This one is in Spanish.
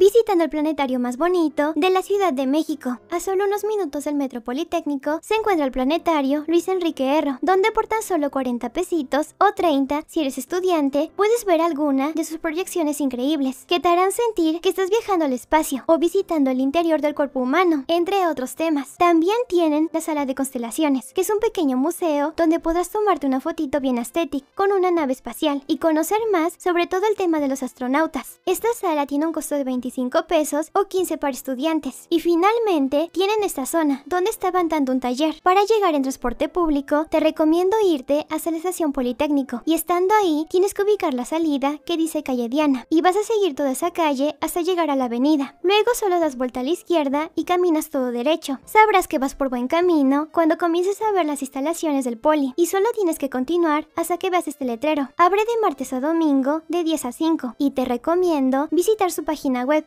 visitando el planetario más bonito de la Ciudad de México. A solo unos minutos del Metro Politécnico se encuentra el planetario Luis Enrique Erro, donde por tan solo 40 pesitos o 30, si eres estudiante, puedes ver alguna de sus proyecciones increíbles que te harán sentir que estás viajando al espacio o visitando el interior del cuerpo humano, entre otros temas. También tienen la sala de constelaciones, que es un pequeño museo donde podrás tomarte una fotito bien estética con una nave espacial y conocer más sobre todo el tema de los astronautas. Esta sala tiene un costo de 25 5 pesos o 15 para estudiantes. Y finalmente tienen esta zona, donde está dando un taller. Para llegar en transporte público, te recomiendo irte hasta la estación Politécnico. Y estando ahí, tienes que ubicar la salida que dice calle Diana. Y vas a seguir toda esa calle hasta llegar a la avenida. Luego solo das vuelta a la izquierda y caminas todo derecho. Sabrás que vas por buen camino cuando comiences a ver las instalaciones del poli. Y solo tienes que continuar hasta que veas este letrero. Abre de martes a domingo de 10 a 5 y te recomiendo visitar su página web